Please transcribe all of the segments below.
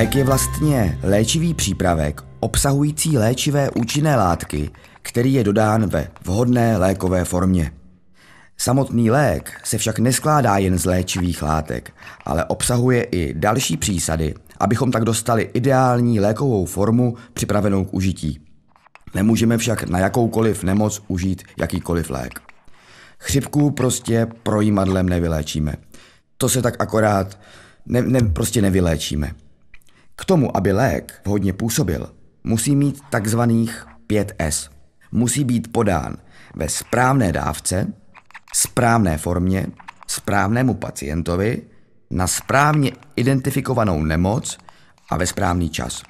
Lék je vlastně léčivý přípravek obsahující léčivé účinné látky, který je dodán ve vhodné lékové formě. Samotný lék se však neskládá jen z léčivých látek, ale obsahuje i další přísady, abychom tak dostali ideální lékovou formu připravenou k užití. Nemůžeme však na jakoukoliv nemoc užít jakýkoliv lék. Chřipku prostě projímadlem nevyléčíme. To se tak akorát ne, ne, prostě nevyléčíme. K tomu, aby lék vhodně působil, musí mít takzvaných 5S. Musí být podán ve správné dávce, správné formě, správnému pacientovi, na správně identifikovanou nemoc a ve správný čas.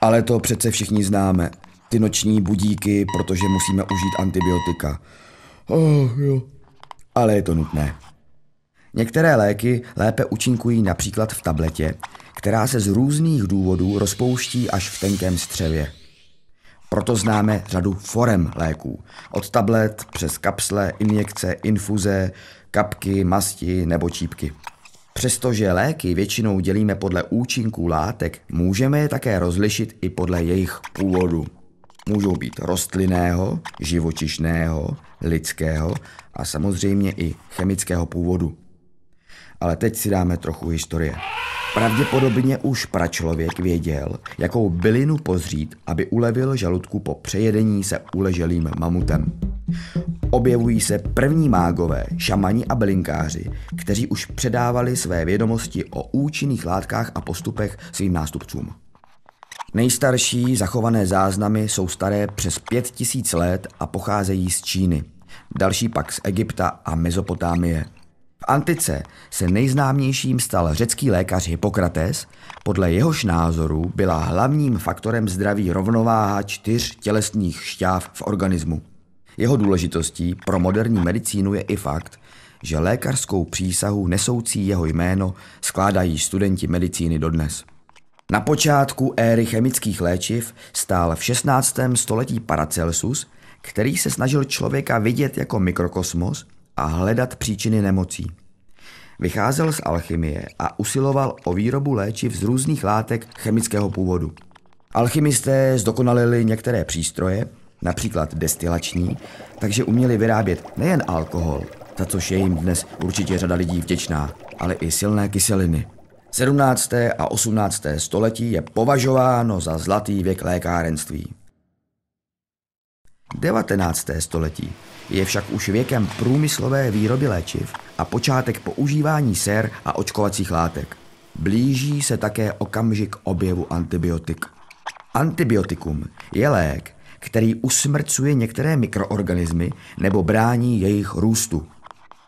Ale to přece všichni známe. Ty noční budíky, protože musíme užít antibiotika. Oh, jo. Ale je to nutné. Některé léky lépe účinkují například v tabletě, která se z různých důvodů rozpouští až v tenkém střevě. Proto známe řadu forem léků. Od tablet přes kapsle, injekce, infuze, kapky, masti nebo čípky. Přestože léky většinou dělíme podle účinků látek, můžeme je také rozlišit i podle jejich původu. Můžou být rostlinného, živočišného, lidského a samozřejmě i chemického původu. Ale teď si dáme trochu historie. Pravděpodobně už pračlověk věděl, jakou bylinu pozřít, aby ulevil žaludku po přejedení se uleželým mamutem. Objevují se první mágové, šamani a bylinkáři, kteří už předávali své vědomosti o účinných látkách a postupech svým nástupcům. Nejstarší zachované záznamy jsou staré přes 5000 let a pocházejí z Číny. Další pak z Egypta a Mezopotámie – v antice se nejznámějším stal řecký lékař Hippokrates, podle jehož názoru byla hlavním faktorem zdraví rovnováha čtyř tělesných šťáv v organismu. Jeho důležitostí pro moderní medicínu je i fakt, že lékařskou přísahu nesoucí jeho jméno skládají studenti medicíny dodnes. Na počátku éry chemických léčiv stál v 16. století Paracelsus, který se snažil člověka vidět jako mikrokosmos – a hledat příčiny nemocí. Vycházel z alchymie a usiloval o výrobu léčiv z různých látek chemického původu. Alchymisté zdokonalili některé přístroje, například destilační, takže uměli vyrábět nejen alkohol, za což je jim dnes určitě řada lidí vděčná, ale i silné kyseliny. 17. a 18. století je považováno za zlatý věk lékárenství. 19. století je však už věkem průmyslové výroby léčiv a počátek používání sér a očkovacích látek. Blíží se také okamžik objevu antibiotik. Antibiotikum je lék, který usmrcuje některé mikroorganismy nebo brání jejich růstu.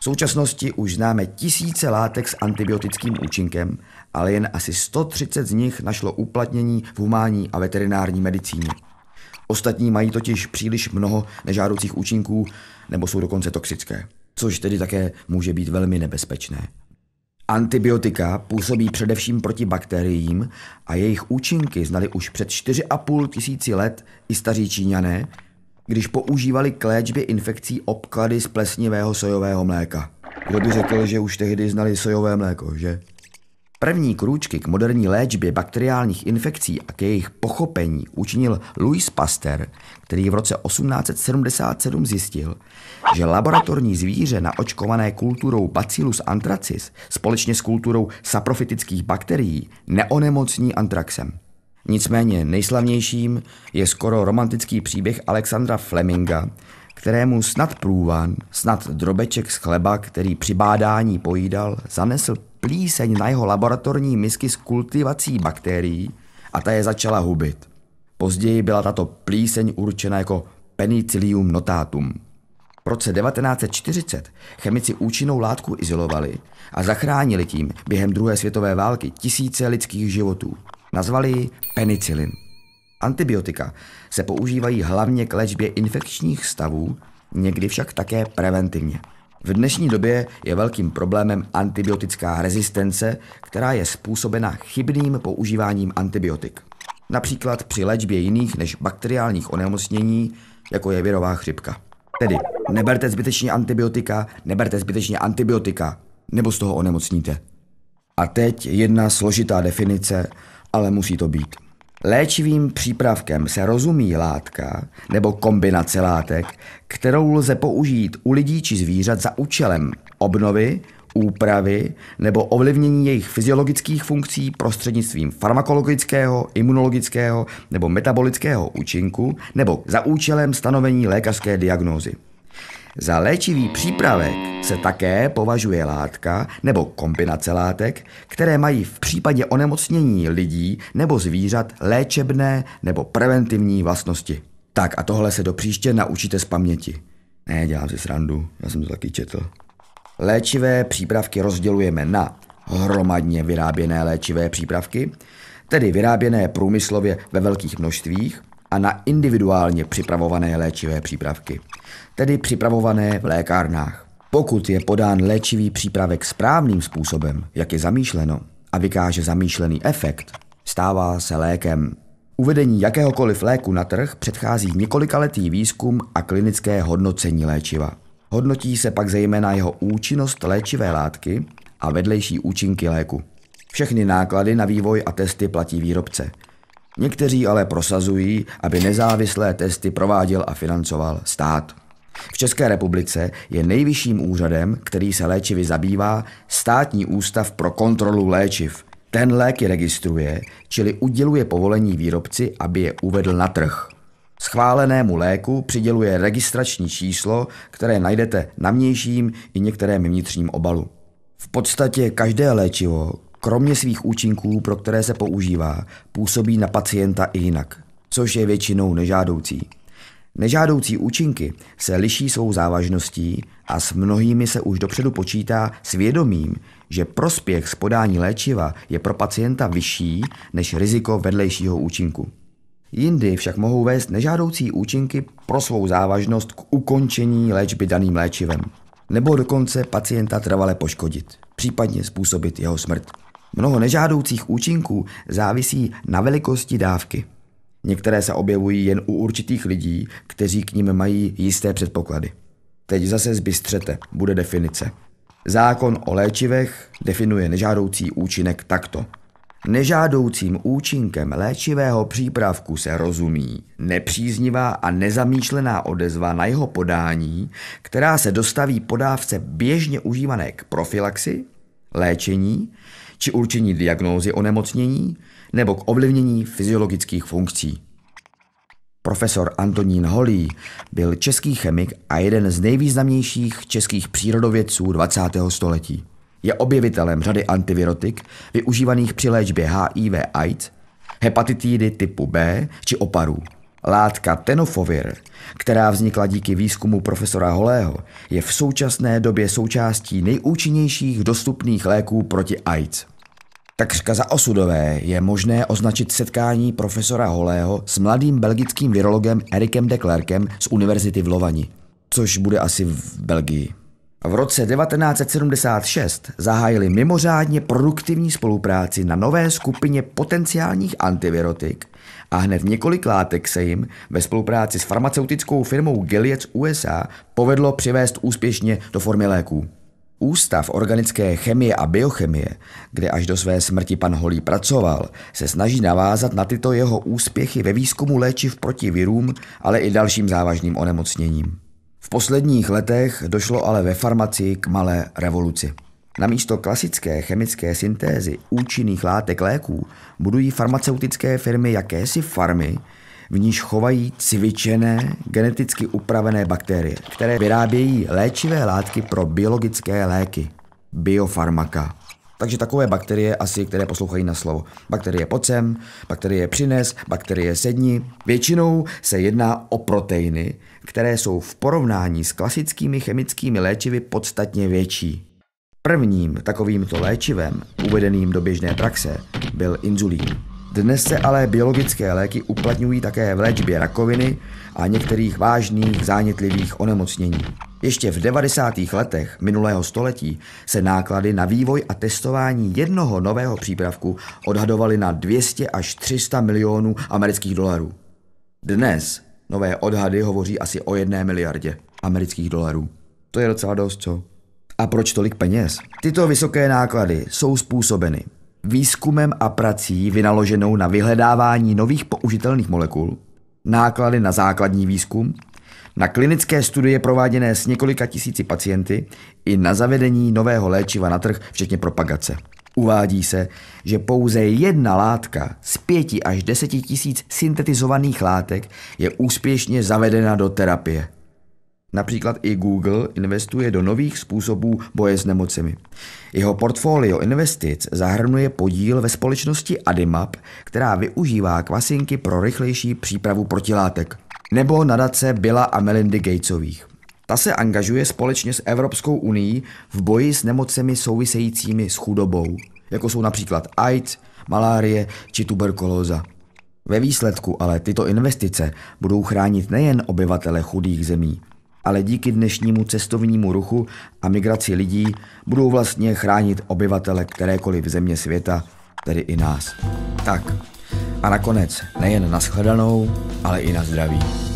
V současnosti už známe tisíce látek s antibiotickým účinkem, ale jen asi 130 z nich našlo uplatnění v humánní a veterinární medicíně. Ostatní mají totiž příliš mnoho nežádoucích účinků nebo jsou dokonce toxické, což tedy také může být velmi nebezpečné. Antibiotika působí především proti bakteriím a jejich účinky znali už před 4,5 tisíci let i staří Číňané, když používali k léčbě infekcí obklady z plesnivého sojového mléka. Kdo by řekl, že už tehdy znali sojové mléko, že? První krůčky k moderní léčbě bakteriálních infekcí a k jejich pochopení učinil Louis Pasteur, který v roce 1877 zjistil, že laboratorní zvíře naočkované kulturou Bacillus anthracis společně s kulturou saprofitických bakterií neonemocní antraxem. Nicméně nejslavnějším je skoro romantický příběh Alexandra Fleminga, kterému snad průvan, snad drobeček z chleba, který při bádání pojídal, zanesl plíseň na jeho laboratorní misky s kultivací bakterií a ta je začala hubit. Později byla tato plíseň určena jako penicillium notatum. V roce 1940 chemici účinnou látku izolovali a zachránili tím během druhé světové války tisíce lidských životů. Nazvali ji penicilin. Antibiotika se používají hlavně k léčbě infekčních stavů, někdy však také preventivně. V dnešní době je velkým problémem antibiotická rezistence, která je způsobena chybným používáním antibiotik. Například při léčbě jiných než bakteriálních onemocnění, jako je virová chřipka. Tedy neberte zbytečně antibiotika, neberte zbytečně antibiotika, nebo z toho onemocníte. A teď jedna složitá definice, ale musí to být. Léčivým přípravkem se rozumí látka nebo kombinace látek, kterou lze použít u lidí či zvířat za účelem obnovy, úpravy nebo ovlivnění jejich fyziologických funkcí prostřednictvím farmakologického, imunologického nebo metabolického účinku nebo za účelem stanovení lékařské diagnózy. Za léčivý přípravek se také považuje látka nebo kombinace látek, které mají v případě onemocnění lidí nebo zvířat léčebné nebo preventivní vlastnosti. Tak a tohle se do příště naučíte z paměti. Ne, dělám si srandu, já jsem to taky četl. Léčivé přípravky rozdělujeme na hromadně vyráběné léčivé přípravky, tedy vyráběné průmyslově ve velkých množstvích, a na individuálně připravované léčivé přípravky, tedy připravované v lékárnách. Pokud je podán léčivý přípravek správným způsobem, jak je zamýšleno, a vykáže zamýšlený efekt, stává se lékem. Uvedení jakéhokoliv léku na trh předchází několikaletý výzkum a klinické hodnocení léčiva. Hodnotí se pak zejména jeho účinnost léčivé látky a vedlejší účinky léku. Všechny náklady na vývoj a testy platí výrobce – Někteří ale prosazují, aby nezávislé testy prováděl a financoval stát. V České republice je nejvyšším úřadem, který se léčivy zabývá, státní ústav pro kontrolu léčiv. Ten léky registruje, čili uděluje povolení výrobci, aby je uvedl na trh. Schválenému léku přiděluje registrační číslo, které najdete na vnějším i některém vnitřním obalu. V podstatě každé léčivo, Kromě svých účinků, pro které se používá, působí na pacienta i jinak, což je většinou nežádoucí. Nežádoucí účinky se liší svou závažností a s mnohými se už dopředu počítá s vědomím, že prospěch z podání léčiva je pro pacienta vyšší než riziko vedlejšího účinku. Jindy však mohou vést nežádoucí účinky pro svou závažnost k ukončení léčby daným léčivem, nebo dokonce pacienta trvale poškodit, případně způsobit jeho smrt. Mnoho nežádoucích účinků závisí na velikosti dávky. Některé se objevují jen u určitých lidí, kteří k ním mají jisté předpoklady. Teď zase zbystřete, bude definice. Zákon o léčivech definuje nežádoucí účinek takto. Nežádoucím účinkem léčivého přípravku se rozumí nepříznivá a nezamýšlená odezva na jeho podání, která se dostaví podávce běžně užívané k profilaxi, léčení či určení diagnózy onemocnění nebo k ovlivnění fyziologických funkcí. Profesor Antonín Holý byl český chemik a jeden z nejvýznamnějších českých přírodovědců 20. století. Je objevitelem řady antivirotik využívaných při léčbě HIV AIDS, hepatitidy typu B či oparů. Látka tenofovir, která vznikla díky výzkumu profesora Holého, je v současné době součástí nejúčinnějších dostupných léků proti AIDS. Takřka za osudové je možné označit setkání profesora Holého s mladým belgickým virologem Erikem de Klerkem z univerzity v Lovani, což bude asi v Belgii. V roce 1976 zahájili mimořádně produktivní spolupráci na nové skupině potenciálních antivirotik a hned několik látek se jim ve spolupráci s farmaceutickou firmou Gilead USA povedlo přivést úspěšně do formy léků. Ústav organické chemie a biochemie, kde až do své smrti pan Holý pracoval, se snaží navázat na tyto jeho úspěchy ve výzkumu léčiv proti virům, ale i dalším závažným onemocněním. V posledních letech došlo ale ve farmacii k malé revoluci. Namísto klasické chemické syntézy účinných látek léků budují farmaceutické firmy jakési farmy, v níž chovají cvičené, geneticky upravené bakterie, které vyrábějí léčivé látky pro biologické léky. Biofarmaka. Takže takové bakterie asi, které poslouchají na slovo. Bakterie pocem, bakterie přines, bakterie sedni. Většinou se jedná o proteiny, které jsou v porovnání s klasickými chemickými léčivy podstatně větší. Prvním takovýmto léčivem, uvedeným do běžné praxe, byl inzulín. Dnes se ale biologické léky uplatňují také v léčbě rakoviny, a některých vážných zánětlivých onemocnění. Ještě v 90. letech minulého století se náklady na vývoj a testování jednoho nového přípravku odhadovaly na 200 až 300 milionů amerických dolarů. Dnes nové odhady hovoří asi o jedné miliardě amerických dolarů. To je docela dost, co? A proč tolik peněz? Tyto vysoké náklady jsou způsobeny výzkumem a prací vynaloženou na vyhledávání nových použitelných molekul, náklady na základní výzkum, na klinické studie prováděné s několika tisíci pacienty i na zavedení nového léčiva na trh, včetně propagace. Uvádí se, že pouze jedna látka z pěti až deseti tisíc syntetizovaných látek je úspěšně zavedena do terapie. Například i Google investuje do nových způsobů boje s nemocemi. Jeho portfolio investic zahrnuje podíl ve společnosti Adimab, která využívá kvasinky pro rychlejší přípravu protilátek, nebo nadace Billa a Melindy Gatesových. Ta se angažuje společně s Evropskou unii v boji s nemocemi souvisejícími s chudobou, jako jsou například AIDS, malárie či tuberkulóza. Ve výsledku ale tyto investice budou chránit nejen obyvatele chudých zemí, ale díky dnešnímu cestovnímu ruchu a migraci lidí budou vlastně chránit obyvatele kterékoliv země světa, tedy i nás. Tak. A nakonec nejen na shledanou, ale i na zdraví.